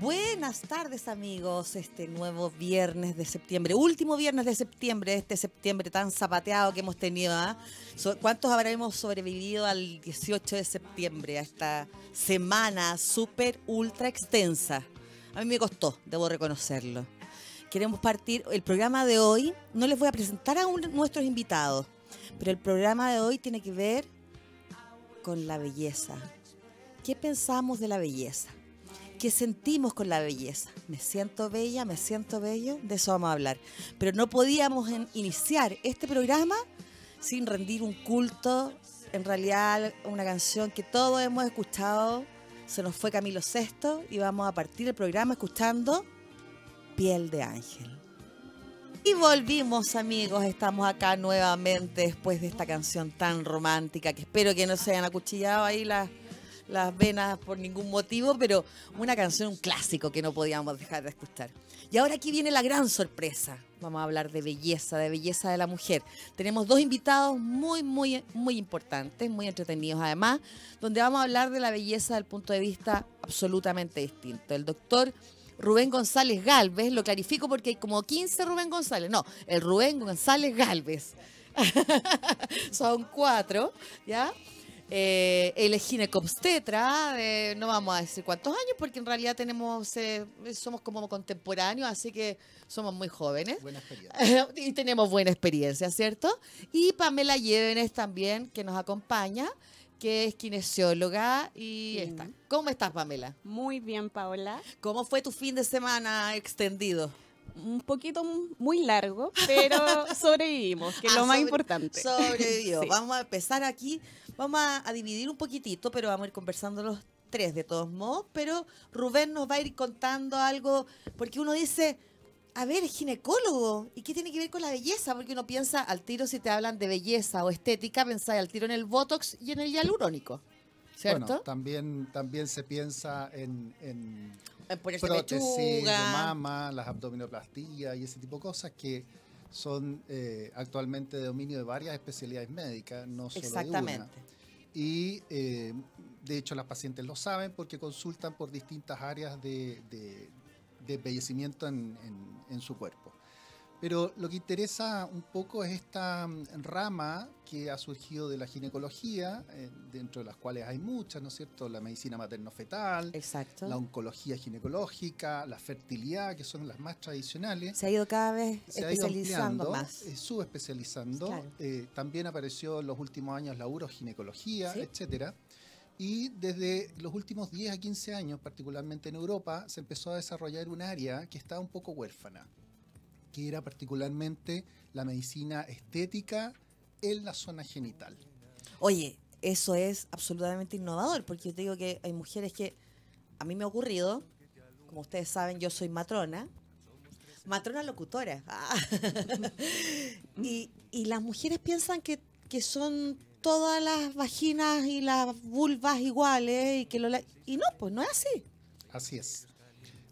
Buenas, tardes amigos, este nuevo viernes de septiembre, último viernes de septiembre, este septiembre tan zapateado que hemos tenido. ¿ah? ¿Cuántos habremos sobrevivido al 18 de septiembre, a esta semana súper, ultra extensa? A mí me costó, debo reconocerlo. Queremos partir el programa de hoy, no les voy a presentar a nuestros invitados, pero el programa de hoy tiene que ver con la belleza. ¿Qué pensamos de la belleza? que sentimos con la belleza. Me siento bella, me siento bello, de eso vamos a hablar. Pero no podíamos iniciar este programa sin rendir un culto, en realidad una canción que todos hemos escuchado. Se nos fue Camilo VI y vamos a partir el programa escuchando Piel de Ángel. Y volvimos amigos, estamos acá nuevamente después de esta canción tan romántica que espero que no se hayan acuchillado ahí las las venas por ningún motivo, pero una canción, un clásico que no podíamos dejar de escuchar. Y ahora aquí viene la gran sorpresa. Vamos a hablar de belleza, de belleza de la mujer. Tenemos dos invitados muy, muy, muy importantes, muy entretenidos además, donde vamos a hablar de la belleza del punto de vista absolutamente distinto. El doctor Rubén González Galvez, lo clarifico porque hay como 15 Rubén González, no, el Rubén González Galvez. Son cuatro, ¿ya? Eh, el ginecobstetra, eh, no vamos a decir cuántos años, porque en realidad tenemos eh, somos como contemporáneos, así que somos muy jóvenes. y tenemos buena experiencia, ¿cierto? Y Pamela Llévenes también, que nos acompaña, que es kinesióloga y está. ¿Cómo estás, Pamela? Muy bien, Paola. ¿Cómo fue tu fin de semana extendido? un poquito muy largo, pero sobrevivimos, que es lo ah, más importante. Sobrevivió. Vamos a empezar aquí, vamos a, dividir un poquitito, pero vamos a ir conversando los tres de todos modos. Pero Rubén nos va a ir contando algo, porque uno dice, a ver, ginecólogo, ¿y qué tiene que ver con la belleza? Porque uno piensa al tiro si te hablan de belleza o estética, pensáis al tiro en el Botox y en el hialurónico. ¿Cierto? también, también se piensa en eh, por ponerse mama, las abdominoplastías y ese tipo de cosas que son eh, actualmente de dominio de varias especialidades médicas, no solo Exactamente. de una. Y eh, de hecho las pacientes lo saben porque consultan por distintas áreas de, de, embellecimiento en su cuerpo. Pero lo que interesa un poco es esta mm, rama que ha surgido de la ginecología, eh, dentro de las cuales hay muchas, ¿no es cierto? La medicina materno-fetal, la oncología ginecológica, la fertilidad, que son las más tradicionales. Se ha ido cada vez especializando más. Eh, subespecializando. Eh, también apareció en los últimos años la uroginecología, etcétera. Y desde los últimos 10 a 15 años, particularmente en Europa, se empezó a desarrollar un área que está un poco huérfana que era particularmente la medicina estética en la zona genital. Oye, eso es absolutamente innovador, porque yo te digo que hay mujeres que a mí me ha ocurrido, como ustedes saben, yo soy matrona, matrona locutora, y, las mujeres piensan que, que, son todas las vaginas y las vulvas iguales y que y no, pues no es así. Así es.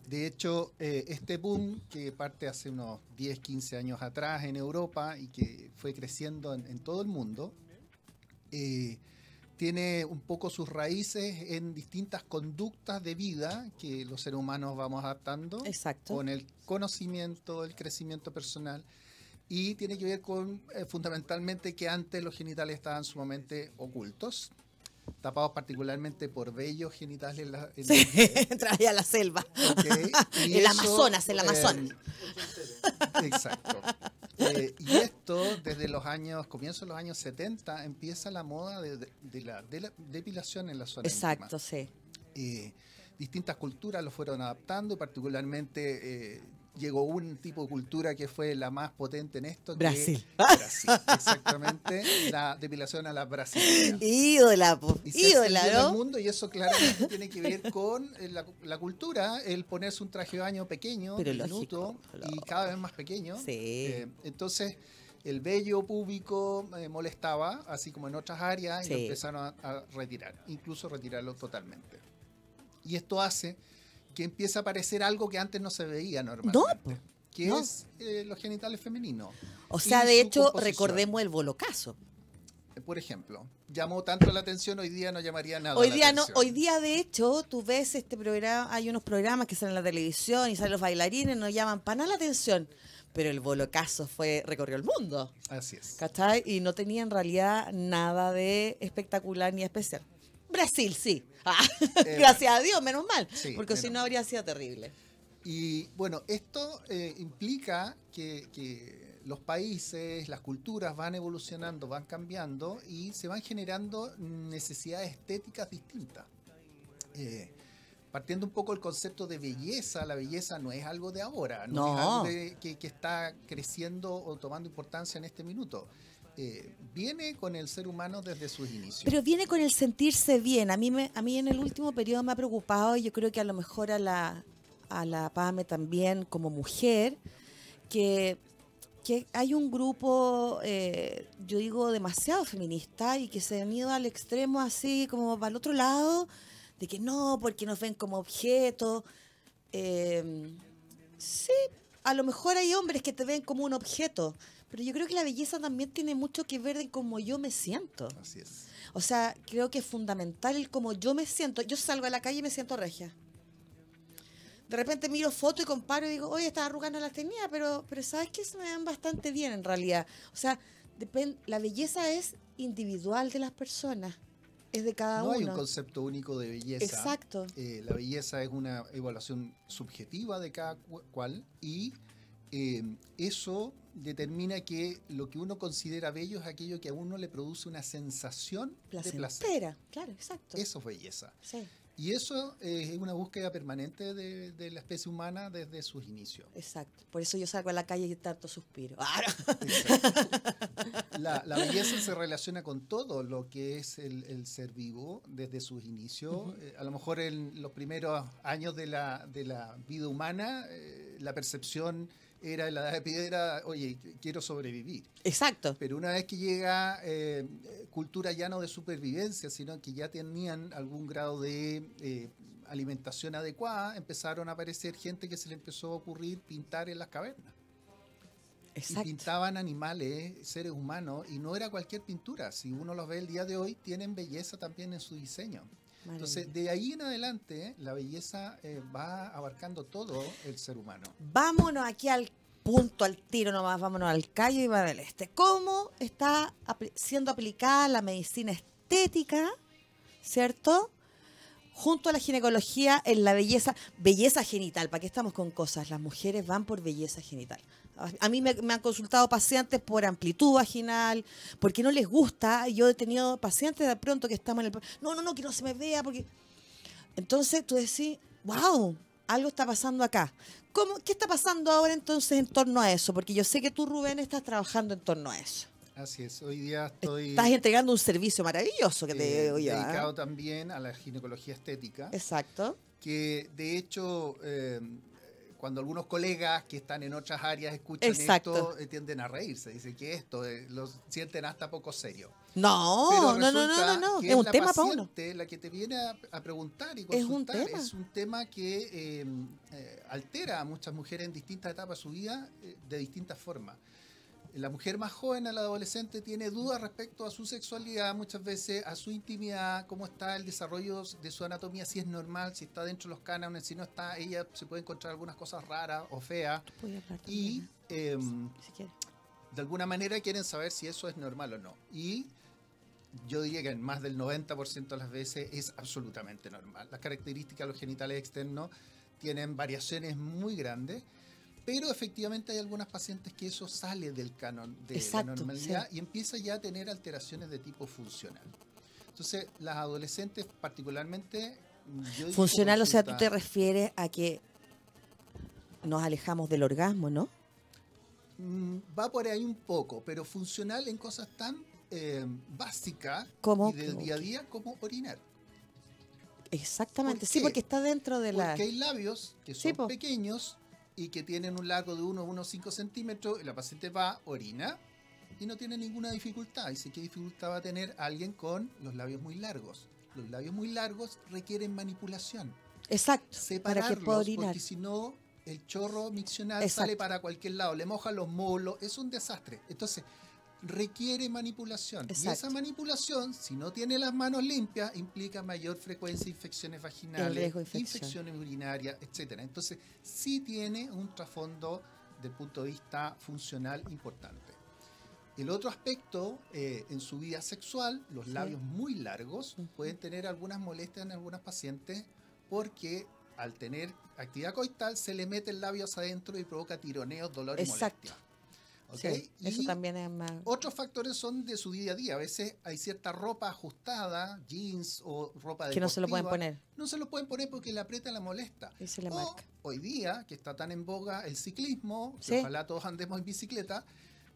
De hecho, eh, este boom que parte hace unos 10, 15 años atrás en Europa y que fue creciendo en, todo el mundo, eh, tiene un poco sus raíces en distintas conductas de vida que los seres humanos vamos adaptando con el conocimiento, el crecimiento personal y tiene que ver con eh, fundamentalmente que antes los genitales estaban sumamente ocultos tapados particularmente por vellos genitales en la, en la, la selva. en la el Amazonas, el eh, Amazonas. exacto. Eh, y esto, desde los años, comienzos de los años 70, empieza la moda de, de, la, depilación en la zona. Exacto, sí. Eh, distintas culturas lo fueron adaptando, particularmente llegó un tipo de cultura que fue la más potente en esto. Brasil. Brasil, exactamente. la depilación a la brasileña. Ídola, la el mundo y eso claramente tiene que ver con eh, la, cultura, el ponerse un traje de baño pequeño, Pero minuto, y cada vez más pequeño. Sí. Eh, entonces el vello público eh, molestaba, así como en otras áreas, y lo empezaron a, retirar, incluso retirarlo totalmente. Y esto hace que empieza a aparecer algo que antes no se veía normalmente. No, que es eh, los genitales femeninos. O sea, de hecho, recordemos el bolocazo. Eh, por ejemplo, llamó tanto la atención, hoy día no llamaría nada. Hoy día no, hoy día de hecho, tú ves este programa, hay unos programas que salen en la televisión y salen los bailarines, no llaman para nada la atención pero el bolocaso fue recorrió el mundo. Así es. ¿Cachai? Y no tenía en realidad nada de espectacular ni especial. Brasil, sí. Ah, eh, gracias a Dios, menos mal, porque si no habría sido terrible. Y bueno, esto eh, implica que, los países, las culturas van evolucionando, van cambiando y se van generando necesidades estéticas distintas. Eh, partiendo un poco el concepto de belleza, la belleza no es algo de ahora, no, es algo que, que, está creciendo o tomando importancia en este minuto. Eh, viene con el ser humano desde sus inicios. Pero viene con el sentirse bien. A mí, me, a mí en el último periodo me ha preocupado, y yo creo que a lo mejor a la, PAME también como mujer, que, hay un grupo, eh, yo digo, demasiado feminista y que se ha ido al extremo así como para el otro lado, de que no, porque nos ven como objeto. Eh, sí, a lo mejor hay hombres que te ven como un objeto pero yo creo que la belleza también tiene mucho que ver en cómo yo me siento. Así es. O sea, creo que es fundamental el cómo yo me siento. Yo salgo a la calle y me siento regia. De repente miro foto y comparo y digo, oye, estas arrugas no las tenía, pero, pero sabes que se me dan bastante bien en realidad. O sea, la belleza es individual de las personas es de cada uno. No hay un concepto único de belleza. Exacto. Eh, la belleza es una evaluación subjetiva de cada cual y eh, eso determina que lo que uno considera bello es aquello que a uno le produce una sensación de placer. claro, exacto. Eso es belleza. Y eso eh, es una búsqueda permanente de, la especie humana desde sus inicios. Exacto. Por eso yo salgo a la calle y tanto suspiro. Ah, la, belleza se relaciona con todo lo que es el, ser vivo desde sus inicios. Eh, a lo mejor en los primeros años de la, vida humana, eh, la percepción era la edad de piedra, oye, quiero sobrevivir. Exacto. Pero una vez que llega eh, cultura ya no de supervivencia, sino que ya tenían algún grado de eh, alimentación adecuada, empezaron a aparecer gente que se le empezó a ocurrir pintar en las cavernas. Exacto. Y pintaban animales, seres humanos, y no era cualquier pintura. Si uno los ve el día de hoy, tienen belleza también en su diseño. Entonces, de ahí en adelante, eh, la belleza eh, va abarcando todo el ser humano. Vámonos aquí al punto, al tiro nomás, vámonos al callo y va del este. ¿Cómo está siendo aplicada la medicina estética, ¿cierto? Junto a la ginecología en la belleza, belleza genital, ¿para qué estamos con cosas? Las mujeres van por belleza genital. A mí me, han consultado pacientes por amplitud vaginal, porque no les gusta. Yo he tenido pacientes de pronto que estamos en el... No, no, no, que no se me vea, porque... Entonces tú decís, wow, algo está pasando acá. ¿Cómo, ¿Qué está pasando ahora entonces en torno a eso? Porque yo sé que tú, Rubén, estás trabajando en torno a eso. Así es, hoy día estoy... Estás entregando un servicio maravilloso que te eh, ¿eh? Dedicado también a la ginecología estética. Exacto. Que de hecho... Eh, cuando algunos colegas que están en otras áreas escuchan esto, eh, tienden a reírse. Dicen que esto eh, lo sienten hasta poco serio. No, no, no, no, no, Es, un tema para uno. La que te viene a, preguntar y consultar es un tema, es un tema que eh, altera a muchas mujeres en distintas etapas de su vida de distintas formas. La mujer más joven, la adolescente, tiene dudas respecto a su sexualidad, muchas veces a su intimidad, cómo está el desarrollo de su anatomía, si es normal, si está dentro de los cánones, si no está, ella se puede encontrar algunas cosas raras o feas. Y em, de alguna manera quieren saber si eso es normal o no. Y yo diría que en más del 90% de las veces es absolutamente normal. Las características de los genitales externos tienen variaciones muy grandes pero efectivamente hay algunas pacientes que eso sale del canon de la normalidad y empieza ya a tener alteraciones de tipo funcional. Entonces, las adolescentes particularmente... funcional, o sea, tú te refieres a que nos alejamos del orgasmo, ¿no? Mm, va por ahí un poco, pero funcional en cosas tan eh, básicas y del día a día como orinar. Exactamente, sí, porque está dentro de la... Porque hay labios que son pequeños y que tienen un largo de 1 a 1,5 centímetros, la paciente va, orina y no tiene ninguna dificultad. Dice, ¿qué dificultad va a tener alguien con los labios muy largos? Los labios muy largos requieren manipulación. Exacto. para que pueda orinar. porque si no, el chorro miccional sale para cualquier lado, le moja los molos, es un desastre. Entonces, requiere manipulación. Y esa manipulación, si no tiene las manos limpias, implica mayor frecuencia de infecciones vaginales, infecciones urinarias, etc. Entonces, sí tiene un trasfondo del punto de vista funcional importante. El otro aspecto, eh, en su vida sexual, los labios muy largos pueden tener algunas molestias en algunas pacientes porque al tener actividad coital se le mete el labio adentro y provoca tironeos, dolores y molestias eso también es más. Otros factores son de su día a día. A veces hay cierta ropa ajustada, jeans o ropa de. Que no se lo pueden poner. No se lo pueden poner porque le aprieta la molesta. Y le Hoy día, que está tan en boga el ciclismo, ojalá todos andemos en bicicleta,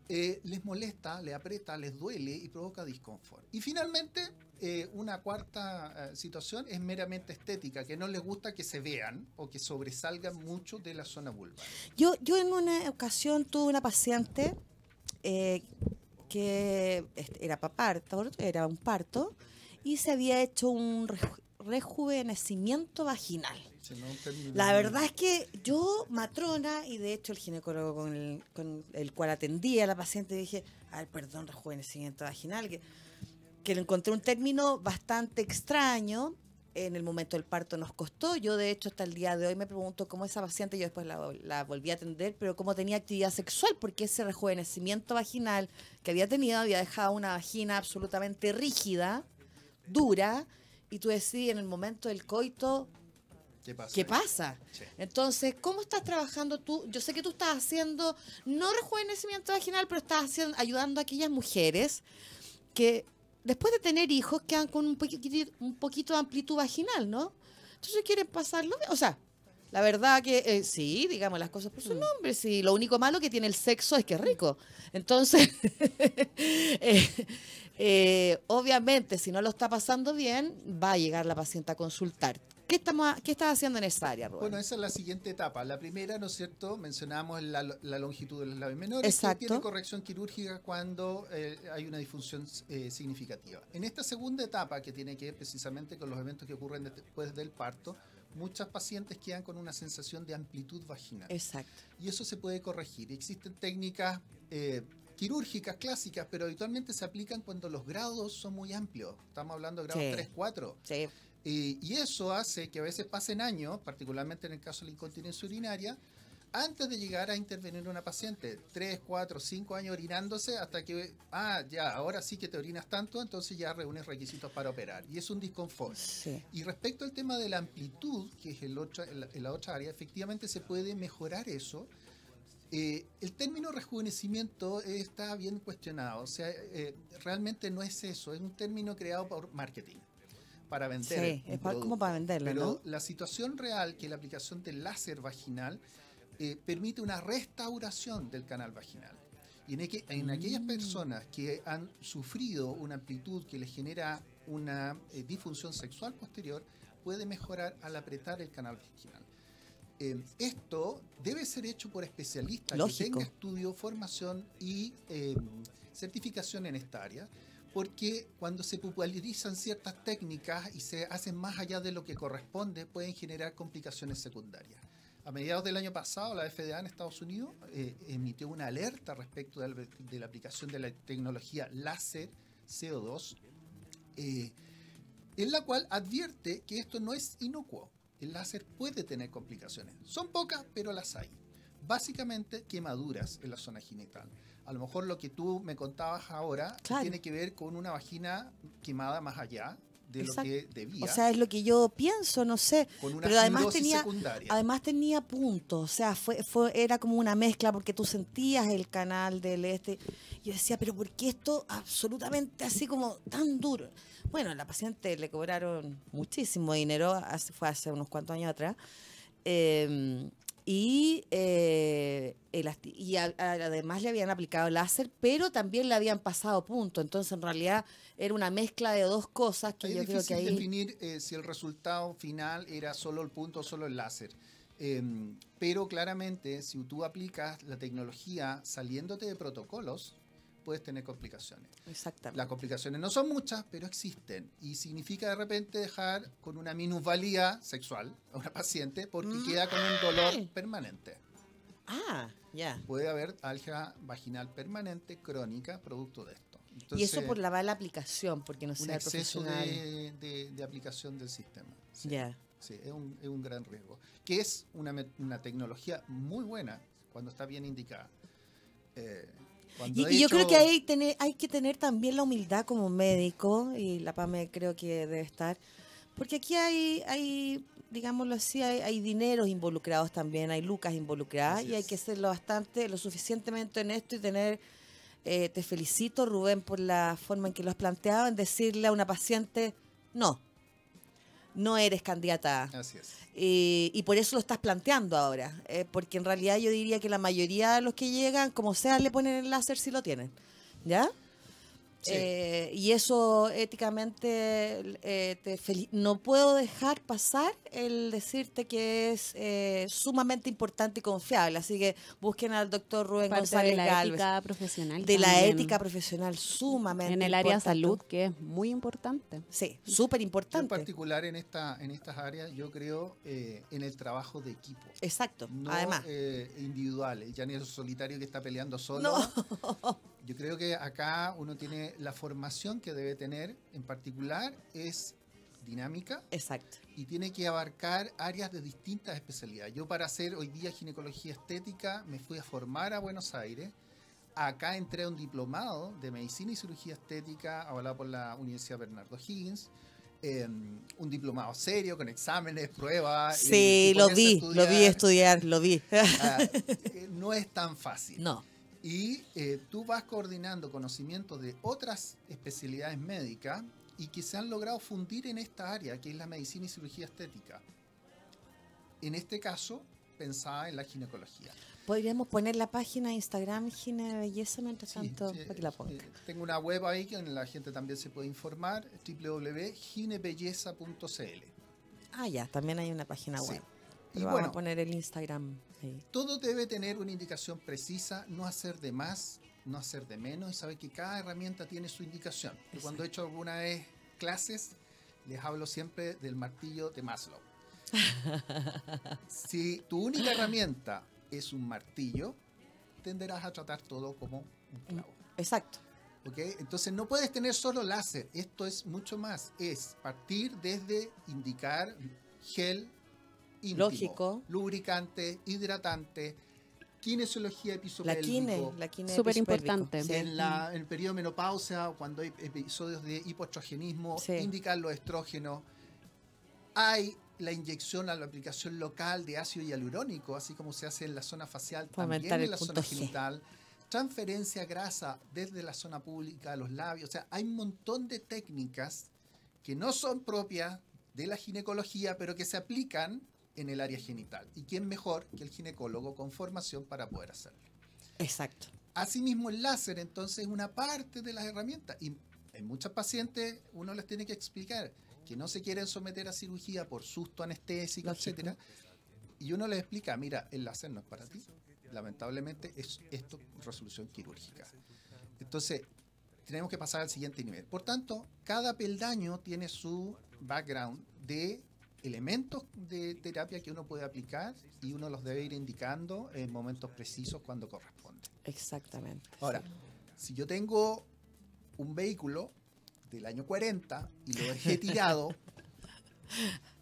eh, les molesta, le aprieta, les duele y provoca disconfort. Y finalmente, eh, una cuarta eh, situación es meramente estética, que no les gusta que se vean o que sobresalgan mucho de la zona vulva. Yo, yo en una ocasión tuve una paciente eh, que era parto, era un parto, y se había hecho un rejuvenecimiento vaginal. la verdad es que yo, matrona, y de hecho el ginecólogo con el, cual atendía a la paciente, dije, ay perdón, rejuvenecimiento vaginal, que que le encontré un término bastante extraño. En el momento del parto nos costó. Yo, de hecho, hasta el día de hoy me pregunto cómo esa paciente, yo después la, volví a atender, pero cómo tenía actividad sexual, porque ese rejuvenecimiento vaginal que había tenido había dejado una vagina absolutamente rígida, dura, y tú decís, en el momento del coito, ¿Qué pasa? Entonces, ¿cómo estás trabajando tú? Yo sé que tú estás haciendo, no rejuvenecimiento vaginal, pero estás ayudando a aquellas mujeres que después de tener hijos, quedan con un poquito, un poquito de amplitud vaginal, ¿no? Entonces quieren pasarlo bien. O sea, la verdad que eh, sí, digamos las cosas por su mm. nombre. Sí, lo único malo que tiene el sexo es que es rico. Entonces, eh, eh, obviamente, si no lo está pasando bien, va a llegar la paciente a consultar. ¿Qué, estamos, ¿Qué estás haciendo en esa área, Bueno, esa es la siguiente etapa. La primera, ¿no es cierto? Mencionamos la, longitud de los labios menores. Exacto. tiene corrección quirúrgica cuando eh, hay una disfunción eh, significativa. En esta segunda etapa, que tiene que ver precisamente con los eventos que ocurren después del parto, muchas pacientes quedan con una sensación de amplitud vaginal. Exacto. Y eso se puede corregir. Existen técnicas. Eh, quirúrgicas clásicas, pero habitualmente se aplican cuando los grados son muy amplios. Estamos hablando de grados 3, 4. Sí y eso hace que a veces pasen años, particularmente en el caso de la incontinencia urinaria, antes de llegar a intervenir una paciente, Tres, cuatro, cinco años orinándose hasta que, ah, ya, ahora sí que te orinas tanto, entonces ya reúnes requisitos para operar. Y es un disconfort. Y respecto al tema de la amplitud, que es el la otra área, efectivamente se puede mejorar eso. Eh, el término rejuvenecimiento está bien cuestionado, o sea, eh, realmente no es eso, es un término creado por marketing para vender. Sí, es como para venderlo. Pero la situación real, que la aplicación del láser vaginal eh, permite una restauración del canal vaginal. Y en, en aquellas mm. personas que han sufrido una amplitud que les genera una eh, disfunción sexual posterior, puede mejorar al apretar el canal vaginal. Eh, esto debe ser hecho por especialistas que tengan estudio, formación y certificación en esta área porque cuando se popularizan ciertas técnicas y se hacen más allá de lo que corresponde, pueden generar complicaciones secundarias. A mediados del año pasado, la FDA en Estados Unidos eh, emitió una alerta respecto de la, aplicación de la tecnología láser CO2, eh, en la cual advierte que esto no es inocuo. El láser puede tener complicaciones. Son pocas, pero las hay. Básicamente quemaduras en la zona genital a lo mejor lo que tú me contabas ahora tiene que ver con una vagina quemada más allá de lo que debía. O sea, es lo que yo pienso, no sé. pero además tenía, además tenía puntos, o sea, fue, fue, era como una mezcla porque tú sentías el canal del este. Yo decía, pero ¿por qué esto absolutamente así como tan duro? Bueno, la paciente le cobraron muchísimo dinero, fue hace unos cuantos años atrás. Eh, y, eh, además le habían aplicado láser, pero también le habían pasado punto. Entonces, en realidad, era una mezcla de dos cosas que creo que definir eh, si el resultado final era solo el punto o solo el láser. Em, pero claramente, si tú aplicas la tecnología saliéndote de protocolos, puedes tener complicaciones. Exactamente. Las complicaciones no son muchas, pero existen. Y significa de repente dejar con una minusvalía sexual a una paciente porque mm. queda con un dolor permanente. Ah, ya. Puede haber álgebra vaginal permanente crónica producto de esto. y eso por la mala aplicación, porque no sea profesional. Un exceso de, aplicación del sistema. ya. Sí, es un, gran riesgo. Que es una, tecnología muy buena cuando está bien indicada. Eh, y, yo creo que hay, hay que tener también la humildad como médico, y la PAME creo que debe estar, porque aquí hay, hay digámoslo así, hay, hay dineros involucrados también, hay lucas involucradas, y hay que que lo bastante, lo suficientemente honesto y tener... Eh, te felicito, Rubén, por la forma en que lo has planteado, en decirle a una paciente, no, no eres candidata. Así es. Eh, y por eso lo estás planteando ahora, eh, porque en realidad yo diría que la mayoría de los que llegan, como sea, le ponen el láser si lo tienen. ¿Ya? Eh, y eso éticamente eh, no puedo dejar pasar el decirte que es eh, sumamente importante y confiable. Así que busquen al doctor Rubén Parte González de la ética profesional. De la ética profesional, sumamente En el área de salud, que es muy importante. Sí, súper importante. En particular en, esta, en estas áreas, yo creo en el trabajo de equipo. Exacto, no, además. individual, ya ni el solitario que está peleando solo. No. Yo creo que acá uno tiene la formación que debe tener, en particular, es dinámica. Exacto. Y tiene que abarcar áreas de distintas especialidades. Yo para hacer hoy día ginecología estética me fui a formar a Buenos Aires. Acá entré a un diplomado de medicina y cirugía estética, avalado por la Universidad Bernardo Higgins. Em, un diplomado serio, con exámenes, pruebas. Sí, lo vi, lo vi estudiar, lo vi. Ah, eh, no es tan fácil. No. Y eh, tú vas coordinando conocimientos de otras especialidades médicas y que se han logrado fundir en esta área, que es la medicina y cirugía estética. En este caso, pensada en la ginecología. Podríamos poner la página Instagram Gine mientras tanto eh, tengo una web ahí que la gente también se puede informar, www.ginebelleza.cl. Ah, ya, también hay una página web. Y bueno, poner el Instagram. Todo debe tener una indicación precisa, no hacer de más, no hacer de menos, y saber que cada herramienta tiene su indicación. Y cuando he hecho alguna vez clases, les hablo siempre del martillo de Maslow. si tu única herramienta es un martillo, tenderás a tratar todo como un clavo. Exacto. ¿Okay? Entonces no puedes tener solo láser, esto es mucho más, es partir desde indicar gel, Lógico. Lubricante, hidratante, kinesiología episopélvico. La kine, la Súper importante. En, la, el periodo de menopausia, cuando hay episodios de hipoestrogenismo, indican los estrógenos. Hay la inyección a la aplicación local de ácido hialurónico, así como se hace en la zona facial, también en la zona genital. Transferencia grasa desde la zona pública a los labios. O sea, hay un montón de técnicas que no son propias de la ginecología, pero que se aplican en el área genital. ¿Y quién mejor que el ginecólogo con formación para poder hacerlo? Exacto. Asimismo, el láser entonces es una parte de las herramientas y en muchas pacientes uno les tiene que explicar que no se quieren someter a cirugía por susto anestésico, etc. Y uno les explica, mira, el láser no es para ti. Lamentablemente es esto resolución quirúrgica. Entonces, tenemos que pasar al siguiente nivel. Por tanto, cada peldaño tiene su background de elementos de terapia que uno puede aplicar y uno los debe ir indicando en momentos precisos cuando corresponde. Exactamente. Ahora, si yo tengo un vehículo del año 40 y lo dejé tirado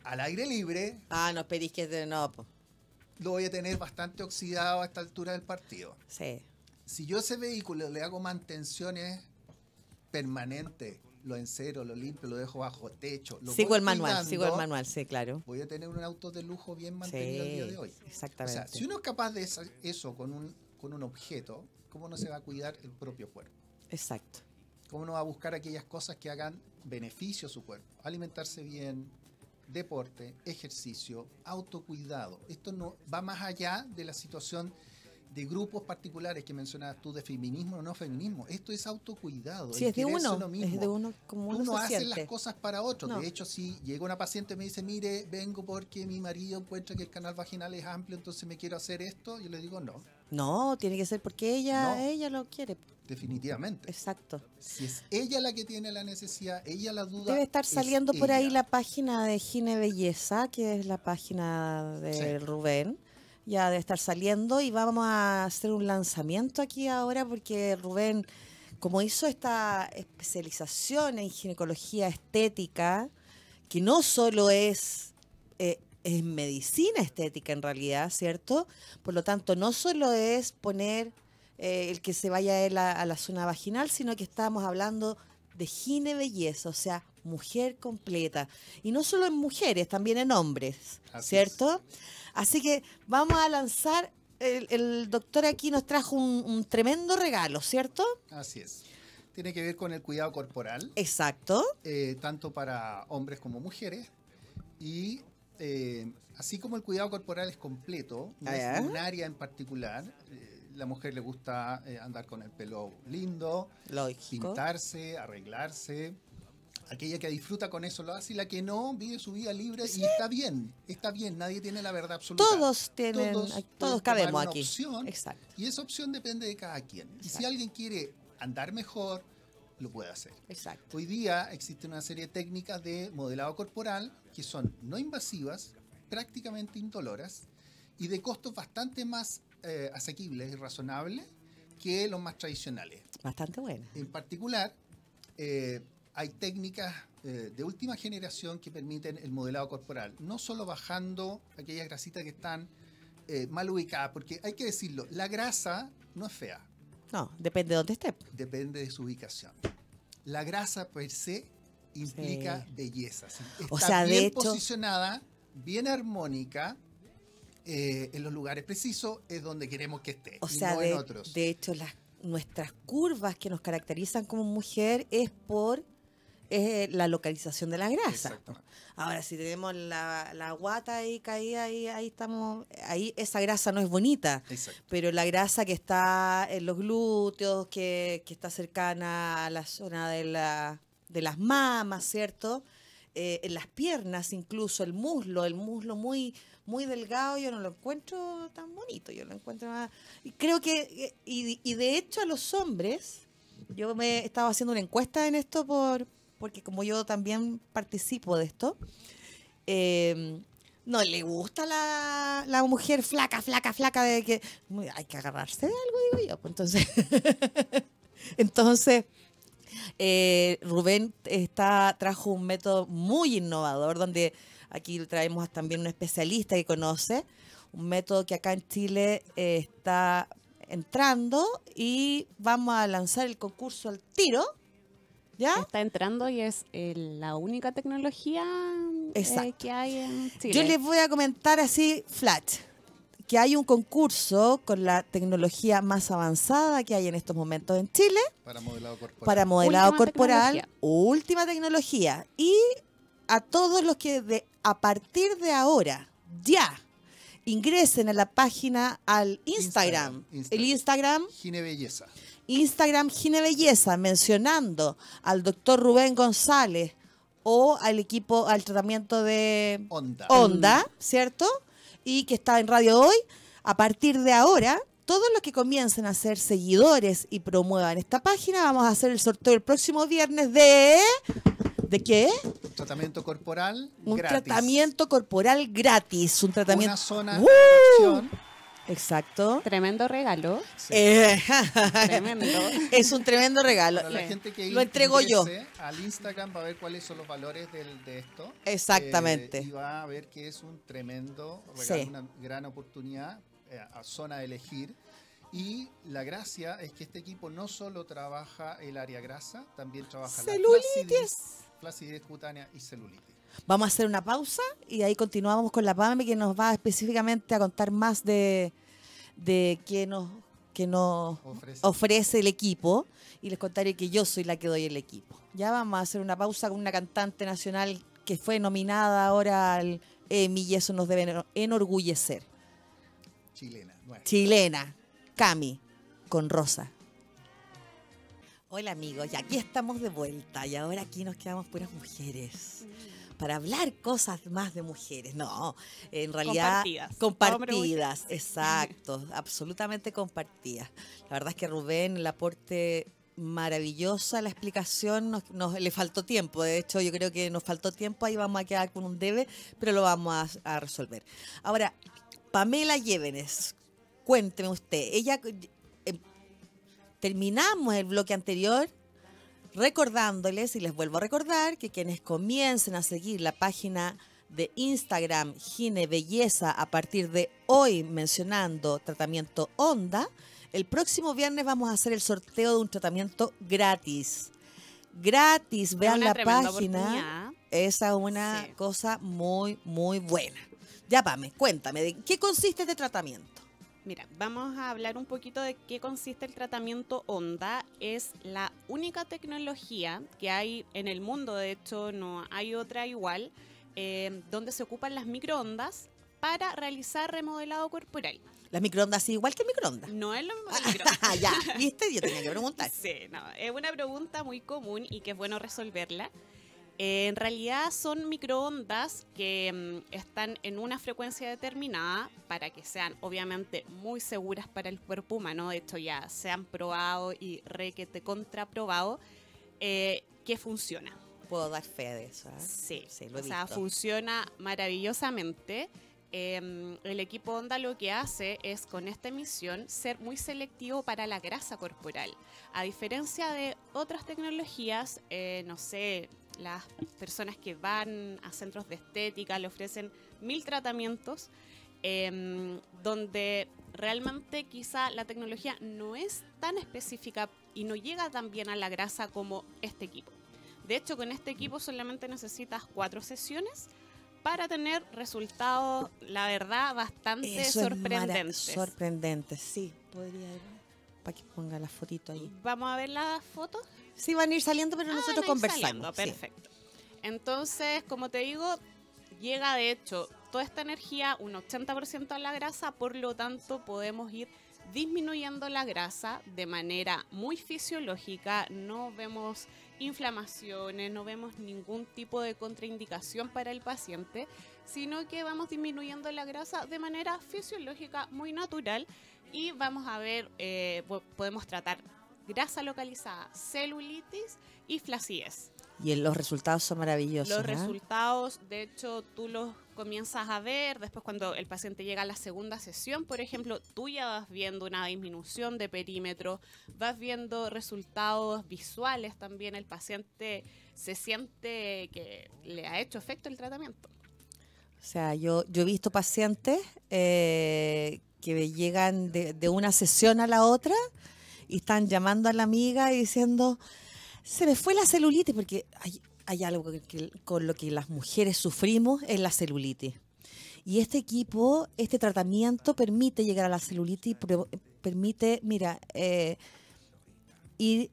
al aire libre. Ah, no pedís de no. Lo voy a tener bastante oxidado a esta altura del partido. Sí. Si yo a ese vehículo le hago mantenciones permanentes lo encero, lo limpio, lo dejo bajo techo. Lo sigo el manual, sigo el manual, sí, claro. Voy a tener un auto de lujo bien mantenido el día de hoy. Exactamente. si uno es capaz de eso con un, con un objeto, ¿cómo no se va a cuidar el propio cuerpo? Exacto. ¿Cómo no va a buscar aquellas cosas que hagan beneficio a su cuerpo? Alimentarse bien, deporte, ejercicio, autocuidado. Esto no va más allá de la situación de grupos particulares que mencionabas tú, de feminismo o no feminismo. Esto es autocuidado. Si es de uno, mismo. es de uno como uno, uno hace las cosas para otro. De hecho, si llega una paciente y me dice, mire, vengo porque mi marido encuentra que el canal vaginal es amplio, entonces me quiero hacer esto, yo le digo no. No, tiene que ser porque ella, ella lo quiere. Definitivamente. Exacto. Si es ella la que tiene la necesidad, ella la duda. Debe estar saliendo por ahí la página de Gine Belleza, que es la página de Rubén ya debe estar saliendo y vamos a hacer un lanzamiento aquí ahora porque Rubén, como hizo esta especialización en ginecología estética, que no solo es, eh, medicina estética en realidad, ¿cierto? Por lo tanto, no solo es poner eh, el que se vaya a, a, la zona vaginal, sino que estamos hablando de gine belleza, o sea, mujer completa. Y no solo en mujeres, también en hombres, ¿cierto? Así que vamos a lanzar, el, doctor aquí nos trajo un, tremendo regalo, ¿cierto? Así es. Tiene que ver con el cuidado corporal. Exacto. Eh, tanto para hombres como mujeres. Y eh, así como el cuidado corporal es completo, no es un área en particular. Eh, la mujer le gusta andar con el pelo lindo, pintarse, arreglarse. Aquella que disfruta con eso lo hace y la que no vive su vida libre y está bien, está bien, nadie tiene la verdad absoluta. Todos tienen, todos, cabemos aquí. Y esa opción depende de cada quien. Y si alguien quiere andar mejor, lo puede hacer. Exacto. Hoy día existe una serie de técnicas de modelado corporal que son no invasivas, prácticamente indoloras y de costos bastante más eh, asequibles y razonables que los más tradicionales. Bastante buenas. En particular, eh, hay técnicas eh, de última generación que permiten el modelado corporal, no solo bajando aquellas grasitas que están eh, mal ubicadas, porque hay que decirlo, la grasa no es fea. No, depende de dónde esté. Depende de su ubicación. La grasa per se implica belleza. Está o sea, bien posicionada, bien armónica, eh, en los lugares precisos es donde queremos que esté. O sea, de, hecho, nuestras curvas que nos caracterizan como mujer es por es eh, la localización de la grasa. Ahora, si tenemos la, guata ahí caída, ahí, ahí estamos, ahí esa grasa no es bonita, pero la grasa que está en los glúteos, que, está cercana a la zona de, la, de las mamas, ¿cierto? Eh, en las piernas incluso, el muslo, el muslo muy, muy delgado, yo no lo encuentro tan bonito, yo lo encuentro más... Y creo que, eh, y, y de hecho a los hombres, yo me he estado haciendo una encuesta en esto por, porque como yo también participo de esto, em, no le gusta la, mujer flaca, flaca, flaca, de que hay que agarrarse de algo, digo yo. Pues, entonces, entonces eh, Rubén trajo un método muy innovador, donde aquí traemos también un especialista que conoce, un método que acá en Chile eh, está entrando y vamos a lanzar el concurso al tiro Está entrando y es eh, la única tecnología eh, que hay en Chile. Yo les voy a comentar así, flat, que hay un concurso con la tecnología más avanzada que hay en estos momentos en Chile. Para modelado corporal. Para modelado última corporal, tecnología. última tecnología. Y a todos los que de, a partir de ahora, ya, ingresen a la página al Instagram. El Instagram. Gine Belleza. Instagram Ginebelleza mencionando al doctor Rubén González o al equipo, al tratamiento de Onda, ¿cierto? Y que está en radio hoy. A partir de ahora, todos los que comiencen a ser seguidores y promuevan esta página, vamos a hacer el sorteo el próximo viernes de... ¿De qué? Tratamiento corporal Un tratamiento corporal gratis. Un tratamiento... Una zona de Exacto. Tremendo regalo. Eh, es un tremendo regalo. la gente que lo entrego yo. Al Instagram va a ver cuáles son los valores de esto. Exactamente. Eh, y va a ver que es un tremendo regalo, una gran oportunidad eh, a zona de elegir. Y la gracia es que este equipo no solo trabaja el área grasa, también trabaja la celulitis, cutánea y celulitis. Vamos a hacer una pausa y ahí continuamos con la PAMI que nos va específicamente a contar más de, de qué nos, nos ofrece. el equipo y les contaré que yo soy la que doy el equipo. Ya vamos a hacer una pausa con una cantante nacional que fue nominada ahora al Emmy y eso nos debe enorgullecer. Chilena. Chilena, Cami, con Rosa. Hola amigos, y aquí estamos de vuelta y ahora aquí nos quedamos puras mujeres para hablar cosas más de mujeres. No, en realidad compartidas. exacto, absolutamente compartidas. La verdad es que Rubén, el aporte maravillosa la explicación, nos, le faltó tiempo, de hecho yo creo que nos faltó tiempo, ahí vamos a quedar con un debe, pero lo vamos a, resolver. Ahora, Pamela Llévenes, cuénteme usted, ella eh, terminamos el bloque anterior recordándoles y les vuelvo a recordar que quienes comiencen a seguir la página de Instagram Gine Belleza a partir de hoy mencionando tratamiento Onda, el próximo viernes vamos a hacer el sorteo de un tratamiento gratis. Gratis, vean la página. Esa es una cosa muy, muy buena. Ya, cuéntame, ¿de qué consiste este tratamiento? Mira, vamos a hablar un poquito de qué consiste el tratamiento onda. Es la única tecnología que hay en el mundo, de hecho no hay otra igual, eh, donde se ocupan las microondas para realizar remodelado corporal. ¿Las microondas igual que microondas? No es lo mismo que ah, ya, ¿viste? Yo tenía que preguntar. Sí, no, es una pregunta muy común y que es bueno resolverla. Eh, en realidad son microondas que mm, están en una frecuencia determinada para que sean obviamente muy seguras para el cuerpo humano. De hecho ya se han probado y requete contraprobado eh, que funciona. Puedo dar fe de eso. ¿eh? Sí, sí lo o sea, funciona maravillosamente. Em, el equipo Onda lo que hace es con esta emisión ser muy selectivo para la grasa corporal. A diferencia de otras tecnologías, eh, no sé, las personas que van a centros de estética le ofrecen mil tratamientos em, donde realmente quizá la tecnología no es tan específica y no llega tan bien a la grasa como este equipo. De hecho, con este equipo solamente necesitas cuatro sesiones para tener resultados, la verdad, bastante sorprendentes. sorprendentes, sí, podría haber para que ponga la fotito ahí. ¿Vamos a ver las fotos? Sí, van a ir saliendo, pero ah, nosotros conversamos. perfecto. Entonces, como te digo, llega de hecho toda esta energía, un 80% a la grasa, por lo tanto podemos ir disminuyendo la grasa de manera muy fisiológica, no vemos inflamaciones, no vemos ningún tipo de contraindicación para el paciente, sino que vamos disminuyendo la grasa de manera fisiológica muy natural y vamos a ver, eh, podemos tratar grasa localizada, celulitis y flacidez. Y los resultados son maravillosos. Los ¿ah? resultados, de hecho, tú los comienzas a ver después cuando el paciente llega a la segunda sesión, por ejemplo, tú ya vas viendo una disminución de perímetro, vas viendo resultados visuales también, el paciente se siente que le ha hecho efecto el tratamiento. O sea, yo, yo he visto pacientes eh, que llegan de, una sesión a la otra y están llamando a la amiga y diciendo, se me fue la celulitis, porque hay, algo con lo que las mujeres sufrimos, es la celulitis. Y este equipo, este tratamiento permite llegar a la celulitis, permite, mira, eh, ir,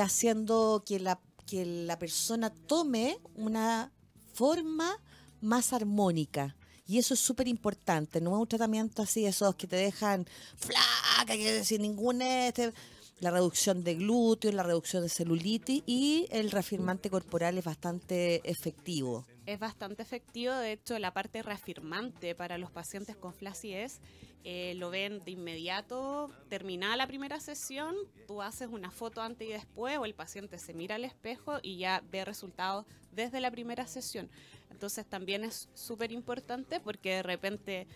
haciendo que que la persona tome una forma más armónica. Y eso es súper importante. No es un tratamiento así, esos que te dejan flaca, que sin ningún este. La reducción de glúteos, la reducción de celulitis y el reafirmante corporal es bastante efectivo. Es bastante efectivo, de hecho, la parte reafirmante para los pacientes con flacidez eh, lo ven de inmediato, terminada la primera sesión, tú haces una foto antes y después o el paciente se mira al espejo y ya ve resultados desde la primera sesión. Entonces también es súper importante porque de repente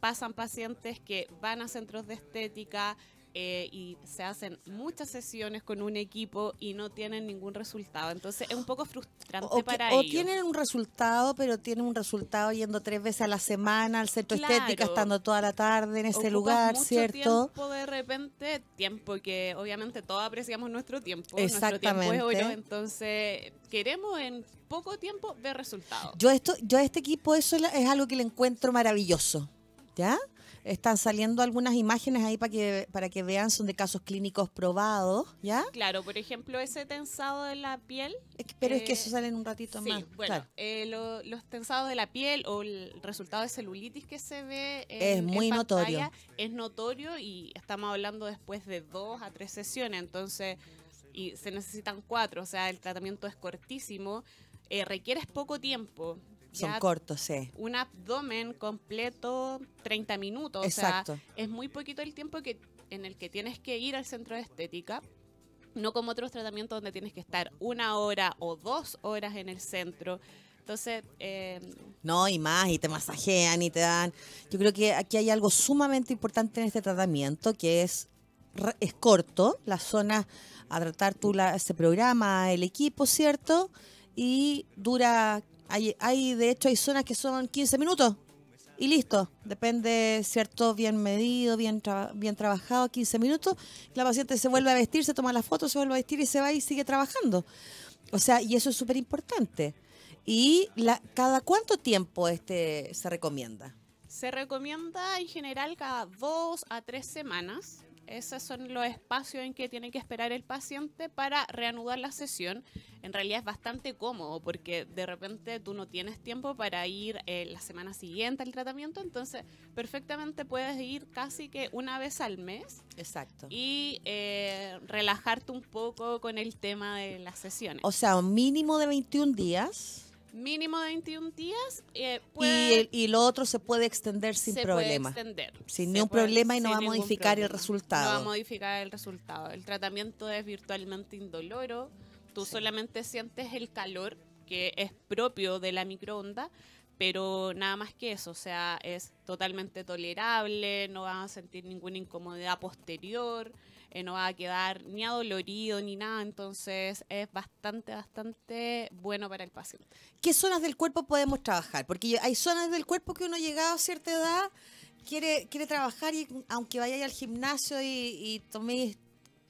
pasan pacientes que van a centros de estética, eh, y se hacen muchas sesiones con un equipo y no tienen ningún resultado. Entonces es un poco frustrante para ellos. O tienen un resultado, pero tienen un resultado yendo tres veces a la semana al centro estética, estando toda la tarde en ese lugar, mucho ¿cierto? Tiempo de repente, tiempo que obviamente todos apreciamos nuestro tiempo. Exactamente. Nuestro tiempo es entonces queremos en poco tiempo ver resultados. Yo esto, yo a este equipo eso es algo que le encuentro maravilloso. ¿Ya? Están saliendo algunas imágenes ahí para que, para que vean, son de casos clínicos probados, ¿ya? Claro, por ejemplo, ese tensado de la piel. pero es que eh, eso sale en un ratito más. Bueno, eh, los tensados de la piel o el resultado de celulitis que se ve es muy notorio. Pantalla, es notorio y estamos hablando después de dos a tres sesiones, entonces y se necesitan cuatro, o sea, el tratamiento es cortísimo, eh, requieres poco tiempo. Son cortos, sí. Un abdomen completo, 30 minutos. Exacto. es muy poquito el tiempo que, en el que tienes que ir al centro de estética. No como otros tratamientos donde tienes que estar una hora o dos horas en el centro. Entonces. Eh, no, y más, y te masajean y te dan. Yo creo que aquí hay algo sumamente importante en este tratamiento, que es, es corto, la zona a tratar tú la, programa el equipo, ¿cierto? Y dura hay, hay, de hecho, hay zonas que son 15 minutos y listo. Depende, ¿cierto? Bien medido, bien, bien trabajado, 15 minutos. La paciente se vuelve a vestir, se toma la foto, se vuelve a vestir y se va y sigue trabajando. O sea, y eso es súper importante. ¿Y la, cada cuánto tiempo este se recomienda? Se recomienda en general cada dos a tres semanas. Esos son los espacios en que tiene que esperar el paciente para reanudar la sesión. En realidad es bastante cómodo porque de repente tú no tienes tiempo para ir eh, la semana siguiente al tratamiento, entonces perfectamente puedes ir casi que una vez al mes. Exacto. Y eh, relajarte un poco con el tema de las sesiones. O sea, un mínimo de 21 días Mínimo de 21 días. Eh, y, lo otro se puede extender sin se problema. Puede extender. Sin ningún problema y no va a modificar el resultado. No va a modificar el resultado. El tratamiento es virtualmente indoloro. Tú solamente sientes el calor que es propio de la microonda, pero nada más que eso, o sea, es totalmente tolerable, no vas a sentir ninguna incomodidad posterior. Eh, no va a quedar ni adolorido ni nada, entonces es bastante, bastante bueno para el paciente. ¿Qué zonas del cuerpo podemos trabajar? Porque hay zonas del cuerpo que uno llegado a cierta edad quiere, quiere trabajar y aunque vaya al gimnasio y, y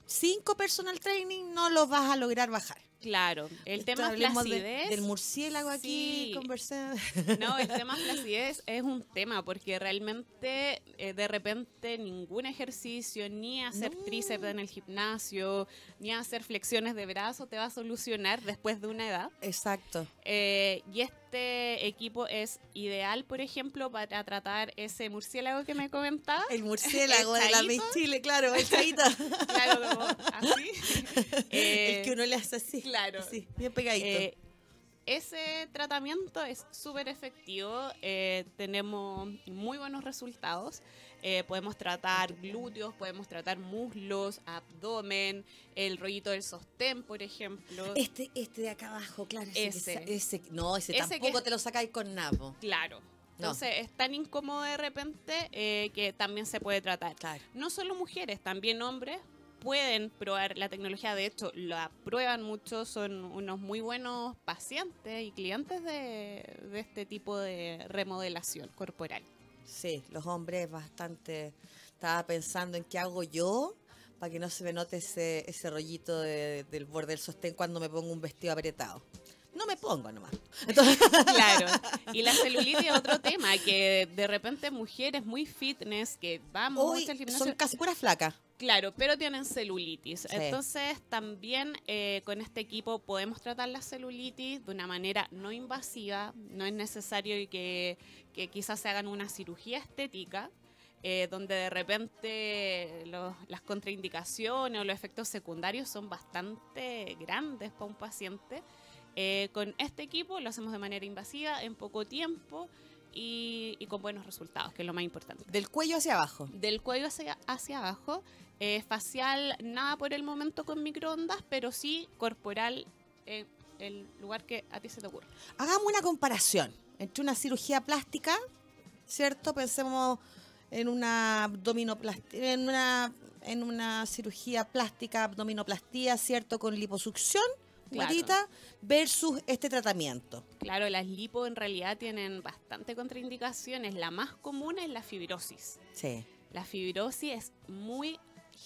cinco personal training, no lo vas a lograr bajar. Claro, el tema flacidez. del murciélago aquí, No, el tema flacidez es un tema porque realmente eh, de repente ningún ejercicio, ni hacer tríceps en el gimnasio, ni hacer flexiones de brazo te va a solucionar después de una edad. Exacto. Eh, y este equipo es ideal, por ejemplo, para tratar ese murciélago que me comentaba. El murciélago de la Miss Chile, claro, el así. el que uno le hace así. Claro. Sí, bien pegadito. Eh, ese tratamiento es súper efectivo, eh, tenemos muy buenos resultados. Eh, podemos tratar glúteos, podemos tratar muslos, abdomen, el rollito del sostén, por ejemplo. Este, este de acá abajo, claro. Ese. no, ese, tampoco te lo sacáis con napo. Claro. Entonces es tan incómodo de repente eh, que también se puede tratar. No solo mujeres, también hombres pueden probar la tecnología, de hecho la prueban mucho, son unos muy buenos pacientes y clientes de, este tipo de remodelación corporal. Sí, los hombres bastante... Estaba pensando en qué hago yo para que no se me note ese, ese rollito del borde del sostén cuando me pongo un vestido apretado no me pongo nomás. Entonces... Claro. Y la celulitis es otro tema, que de repente mujeres muy fitness que vamos Hoy al gimnasio. Son cascuras flacas. Claro, pero tienen celulitis. Entonces, también eh, con este equipo podemos tratar la celulitis de una manera no invasiva. No es necesario que, quizás se hagan una cirugía estética, eh, donde de repente las contraindicaciones o los efectos secundarios son bastante grandes para un paciente. Eh, con este equipo lo hacemos de manera invasiva, en poco tiempo. Y, y, con buenos resultados, que es lo más importante. Del cuello hacia abajo. Del cuello hacia, hacia abajo. Eh, facial, nada por el momento con microondas, pero sí corporal en eh, el lugar que a ti se te ocurre. Hagamos una comparación entre una cirugía plástica, ¿cierto? Pensemos en una abdominoplastia en una, en una cirugía plástica, abdominoplastía, ¿cierto? Con liposucción. versus este tratamiento. Claro, las lipos en realidad tienen bastante contraindicaciones. La más común es la fibrosis. Sí. La fibrosis es muy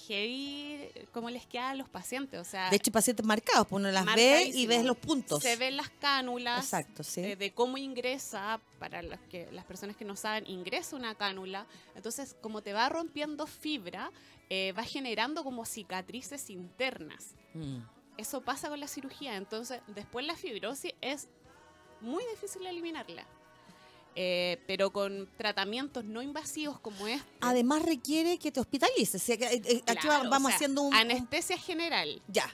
heavy cómo les queda a los pacientes. O sea, de hecho, pacientes marcados, pues uno las ve y ves los puntos. Se ven las cánulas Exacto, ¿sí? Eh, de, cómo ingresa, para las, que, las personas que no saben, ingresa una cánula. Entonces, como te va rompiendo fibra, eh, va generando como cicatrices internas. Mm. Eso pasa con la cirugía. Entonces, después la fibrosis es muy difícil eliminarla. Eh, pero con tratamientos no invasivos como es... Este. Además requiere que te hospitalices. Eh, eh, aquí vamos haciendo un... Anestesia general. Ya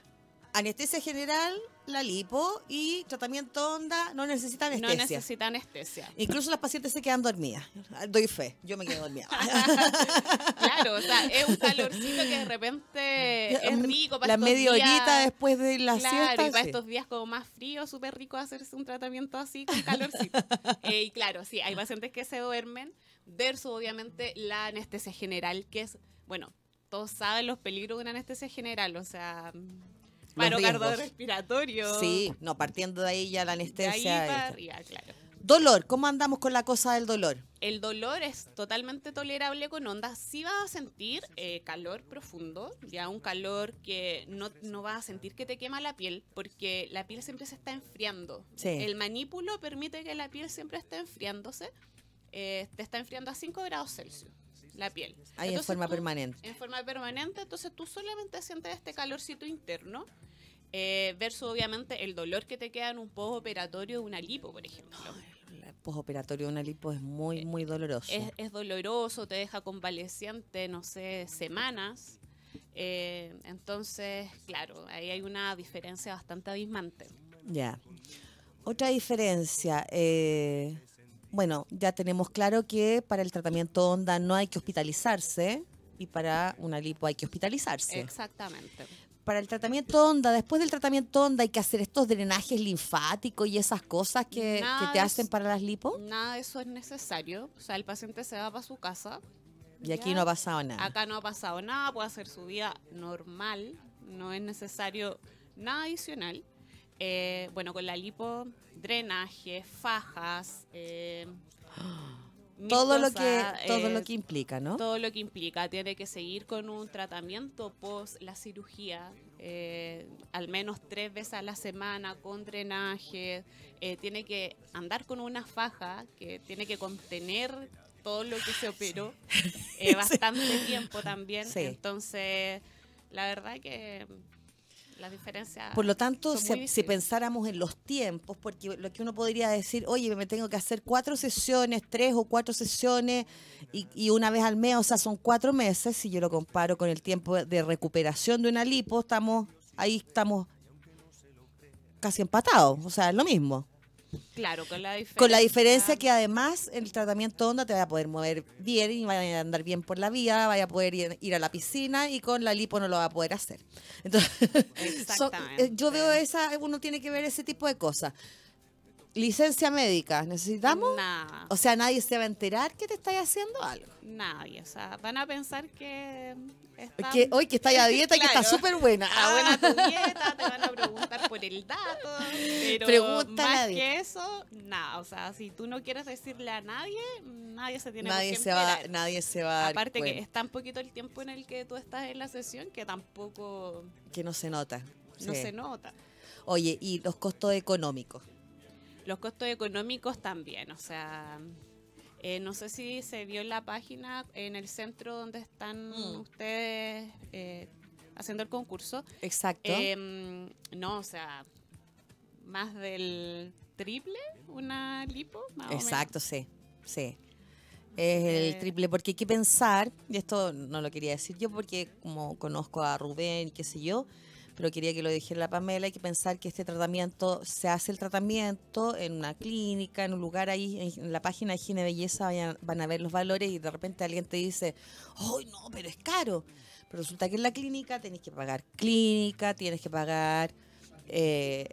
anestesia general, la lipo y tratamiento onda no necesita anestesia. No necesita anestesia. Incluso las pacientes se quedan dormidas. Doy fe, yo me quedo dormida. claro, o sea, es un calorcito que de repente es mm, rico para La estos media días. horita después de la claro, para estos días como más frío, súper rico hacerse un tratamiento así con calorcito. Eh, y claro, sí, hay pacientes que se duermen versus obviamente la anestesia general que es, bueno, todos saben los peligros de una anestesia general, o sea, Paro respiratorio. Sí, no, partiendo de ahí ya la anestesia. claro. Dolor, ¿cómo andamos con la cosa del dolor? El dolor es totalmente tolerable con ondas. Si vas a sentir eh, calor profundo, ya un calor que no, no, vas a sentir que te quema la piel, porque la piel siempre se está enfriando. El manípulo permite que la piel siempre esté enfriándose. Eh, te está enfriando a 5 grados Celsius la piel. Ahí en forma permanente. En forma permanente, entonces tú solamente sientes este calorcito interno. Eh, versus obviamente el dolor que te queda en un postoperatorio de una lipo, por ejemplo. El postoperatorio de una lipo es muy, muy eh, doloroso. Es, doloroso, te deja convaleciente, no sé, semanas. Eh, entonces, claro, ahí hay una diferencia bastante abismante. Ya. Otra diferencia, bueno, ya tenemos claro que para el tratamiento onda no hay que hospitalizarse y para una lipo hay que hospitalizarse. Exactamente. Para el tratamiento onda, después del tratamiento onda hay que hacer estos drenajes linfáticos y esas cosas que, te hacen para las lipo. Nada de eso es necesario. O sea, el paciente se va para su casa. Y aquí no ha pasado nada. Acá no ha pasado nada, puede hacer su vida normal, no es necesario nada adicional. Eh, bueno, con la lipo drenaje, fajas. Eh, todo lo que lo eh, que implica, ¿no? Todo lo que implica. Tiene que seguir con un tratamiento post la cirugía, eh, al menos tres veces a la semana con drenaje. tiene que andar con una faja que tiene que contener todo lo que se operó bastante tiempo también. Entonces, la verdad que por lo tanto, si, pensáramos en los tiempos, porque lo que uno podría decir, oye, me tengo que hacer cuatro sesiones, tres o cuatro sesiones, y, una vez al mes, o sea, son cuatro meses, si yo lo comparo con el tiempo de recuperación de una lipo, estamos, ahí estamos casi empatados, o sea, es lo mismo. Claro, con la diferencia. Con la diferencia que además el tratamiento onda te va a poder mover bien y vaya a andar bien por la vía, vaya a poder ir, a la piscina y con la lipo no lo va a poder hacer. Entonces, Exactamente. Eh, yo veo esa, uno tiene que ver ese tipo de cosas. Licencia médica, ¿necesitamos? Nada. O sea, nadie se va a enterar que te estáis haciendo algo. Nadie, o sea, van a pensar que... Que hoy que está a dieta y que está súper buena. Está ah, buena ah. tu dieta, te van a preguntar por el dato. Pero Pregunta que eso, nada. O sea, si tú no quieres decirle a nadie, nadie se tiene que se enterar. va, Nadie se va a Aparte que está un poquito el tiempo en el que tú estás en la sesión que tampoco... Que no se nota. No se nota. Oye, ¿y los costos económicos? Los costos económicos también, o sea, eh, no sé si se vio en la página, en el centro donde están mm. ustedes eh, haciendo el concurso. Exacto. Em, no, o sea, más del triple una lipo. Más Exacto, sí, sí. el eh, triple, porque hay que pensar, y esto no lo quería decir yo porque como conozco a Rubén y qué sé yo, pero quería que lo dijera la Pamela, hay que pensar que este tratamiento, se hace el tratamiento en una clínica, en un lugar ahí, en la página de Higiene Belleza van a ver los valores y de repente alguien te dice, ¡ay no, pero es caro! Pero resulta que en la clínica tenés que pagar clínica, tienes que pagar... Eh,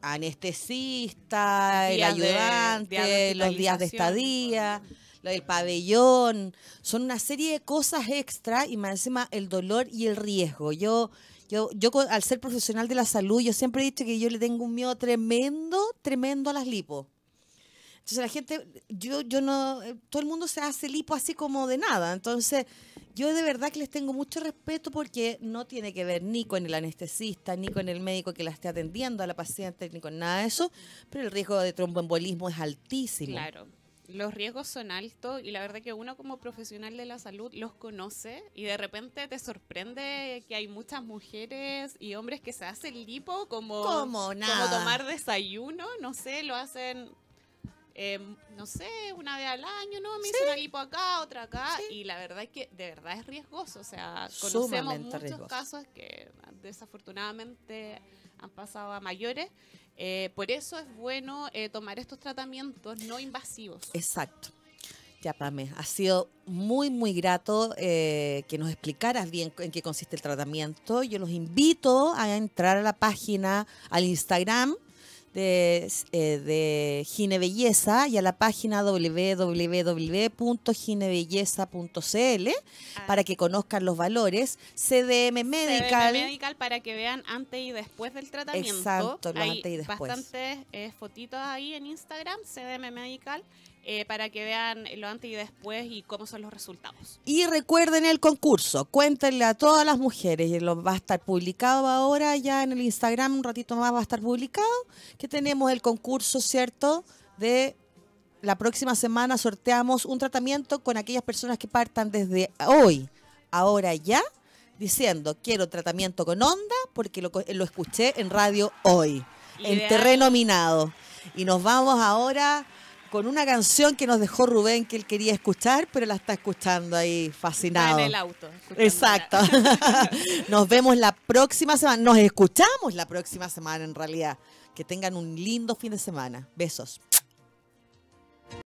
anestesista, el ayudante, los días de estadía, el pabellón, son una serie de cosas extra y más encima el dolor y el riesgo. Yo yo, yo al ser profesional de la salud, yo siempre he dicho que yo le tengo un miedo tremendo, tremendo a las lipos. Entonces la gente, yo, yo no, eh, todo el mundo se hace lipo así como de nada. Entonces yo de verdad que les tengo mucho respeto porque no tiene que ver ni con el anestesista, ni con el médico que la esté atendiendo a la paciente, ni con nada de eso, pero el riesgo de tromboembolismo es altísimo. Claro los riesgos son altos y la verdad que uno como profesional de la salud los conoce y de repente te sorprende que hay muchas mujeres y hombres que se hacen lipo como, como, tomar desayuno, no sé, lo hacen em, no sé, una vez al año, ¿no? Me hice una lipo acá, otra acá. Y la verdad es que de verdad es riesgoso. O sea, conocemos muchos casos que desafortunadamente han pasado a mayores. Eh, por eso es bueno eh, tomar estos tratamientos no invasivos. Exacto. Ya, Pame, ha sido muy, muy grato eh, que nos explicaras bien en qué consiste el tratamiento. Yo los invito a entrar a la página, al Instagram, de, eh, Ginebelleza y a la página www.ginebelleza.cl ah. para que conozcan los valores. CDM Medical. para que vean antes y después del tratamiento. Exacto, Hay antes y después. bastantes eh, fotitos ahí en Instagram, CDM Medical. Eh, para que vean lo antes y después y cómo son los resultados. Y recuerden el concurso, cuéntenle a todas las mujeres, y lo va a estar publicado ahora ya en el Instagram, un ratito más va a estar publicado, que tenemos el concurso, ¿cierto? De la próxima semana sorteamos un tratamiento con aquellas personas que partan desde hoy, ahora ya, diciendo, quiero tratamiento con onda, porque lo, escuché en radio hoy, en terreno minado. Y nos vamos ahora con una canción que nos dejó Rubén que él quería escuchar, pero la está escuchando ahí fascinado. en el auto. Exacto. nos vemos la próxima semana. Nos escuchamos la próxima semana en realidad. Que tengan un lindo fin de semana. Besos.